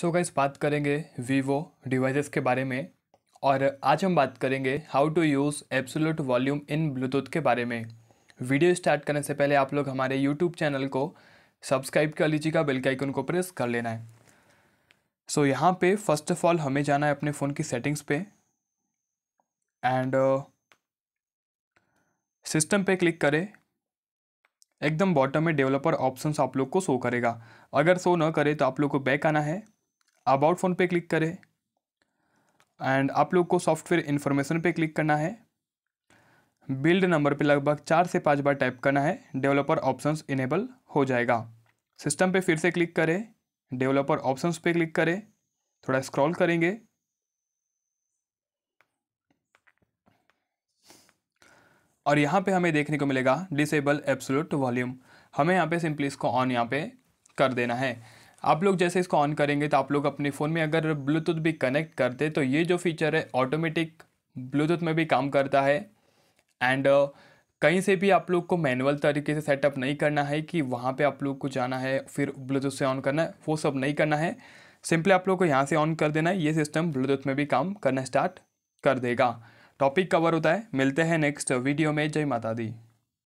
सो so guys बात करेंगे Vivo devices के बारे में और आज हम बात करेंगे how to use absolute volume in Bluetooth के बारे में वीडियो स्टार्ट करने से पहले आप लोग हमारे यूट्यूब चैनल को सब्सक्राइब कर लीजिएगा बेल के आइकन को प्रेस कर लेना है सो so, यहाँ पे फर्स्ट ऑफ ऑल हमें जाना है अपने फ़ोन की सेटिंग्स पे एंड सिस्टम uh, पे क्लिक करें एकदम बॉटम में डेवलपर ऑप्शंस आप लोग को शो करेगा अगर शो ना करे तो आप लोग को बैक आना है अबाउट फ़ोन पे क्लिक करें एंड आप लोग को सॉफ्टवेयर इन्फॉर्मेशन पे क्लिक करना है बिल्ड नंबर पे लगभग चार से पाँच बार टाइप करना है डेवलपर ऑप्शंस इनेबल हो जाएगा सिस्टम पे फिर से क्लिक करें डेवलपर ऑप्शंस पे क्लिक करें थोड़ा स्क्रॉल करेंगे और यहाँ पे हमें देखने को मिलेगा डिसेबल एब्सोलूट वॉल्यूम हमें यहाँ पे सिंपली इसको ऑन यहाँ पे कर देना है आप लोग जैसे इसको ऑन करेंगे तो आप लोग अपने फ़ोन में अगर ब्लूटूथ भी कनेक्ट करते तो ये जो फीचर है ऑटोमेटिक ब्लूटूथ में भी काम करता है एंड uh, कहीं से भी आप लोग को मैनुअल तरीके से सेटअप नहीं करना है कि वहाँ पे आप लोग को जाना है फिर ब्लूटूथ से ऑन करना है वो सब नहीं करना है सिंपली आप लोग को यहाँ से ऑन कर देना है ये सिस्टम ब्लूटूथ में भी काम करना स्टार्ट कर देगा टॉपिक कवर होता है मिलते हैं नेक्स्ट वीडियो में जय माता दी